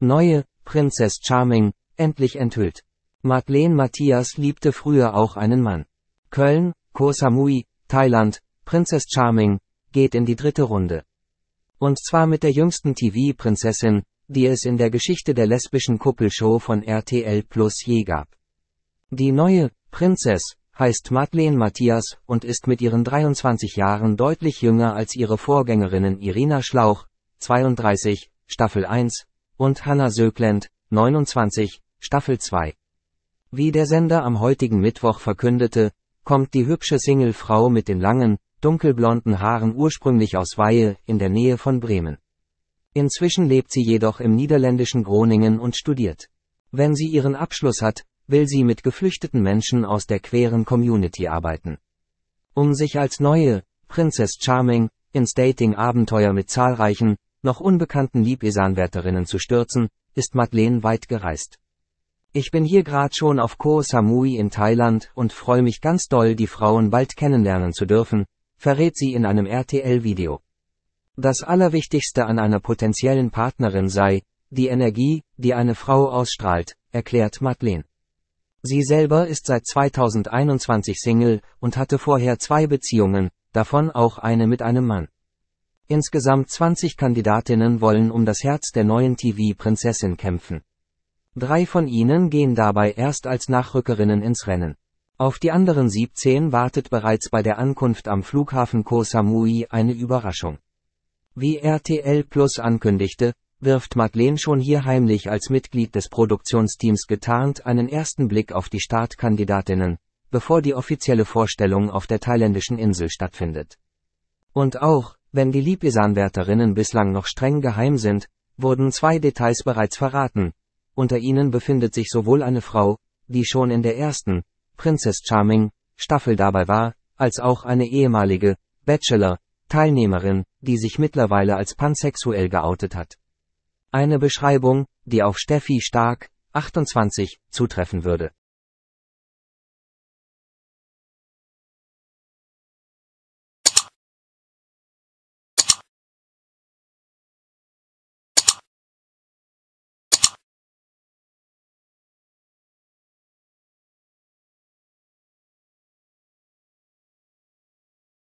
Neue, Princess Charming, endlich enthüllt. Madeleine Matthias liebte früher auch einen Mann. Köln, Koh Samui, Thailand, Princess Charming, geht in die dritte Runde. Und zwar mit der jüngsten TV-Prinzessin, die es in der Geschichte der lesbischen Kuppelshow von RTL Plus je gab. Die neue, Princess, heißt Madeleine Matthias und ist mit ihren 23 Jahren deutlich jünger als ihre Vorgängerinnen Irina Schlauch, 32, Staffel 1, und Hannah Söklent, 29, Staffel 2. Wie der Sender am heutigen Mittwoch verkündete, kommt die hübsche single mit den langen, dunkelblonden Haaren ursprünglich aus Weihe in der Nähe von Bremen. Inzwischen lebt sie jedoch im niederländischen Groningen und studiert. Wenn sie ihren Abschluss hat, will sie mit geflüchteten Menschen aus der queeren Community arbeiten. Um sich als neue, Princess Charming, ins Dating-Abenteuer mit zahlreichen, noch unbekannten Liebesanwärterinnen zu stürzen, ist Madeleine weit gereist. Ich bin hier gerade schon auf Koh Samui in Thailand und freue mich ganz doll, die Frauen bald kennenlernen zu dürfen, verrät sie in einem RTL-Video. Das Allerwichtigste an einer potenziellen Partnerin sei, die Energie, die eine Frau ausstrahlt, erklärt Madeleine. Sie selber ist seit 2021 Single und hatte vorher zwei Beziehungen, davon auch eine mit einem Mann. Insgesamt 20 Kandidatinnen wollen um das Herz der neuen TV-Prinzessin kämpfen. Drei von ihnen gehen dabei erst als Nachrückerinnen ins Rennen. Auf die anderen 17 wartet bereits bei der Ankunft am Flughafen Koh Samui eine Überraschung. Wie RTL Plus ankündigte, wirft Madeleine schon hier heimlich als Mitglied des Produktionsteams getarnt einen ersten Blick auf die Startkandidatinnen, bevor die offizielle Vorstellung auf der thailändischen Insel stattfindet. Und auch, wenn die Liebesanwärterinnen bislang noch streng geheim sind, wurden zwei Details bereits verraten. Unter ihnen befindet sich sowohl eine Frau, die schon in der ersten, Princess Charming, Staffel dabei war, als auch eine ehemalige, Bachelor, Teilnehmerin, die sich mittlerweile als pansexuell geoutet hat. Eine Beschreibung, die auf Steffi Stark, 28, zutreffen würde.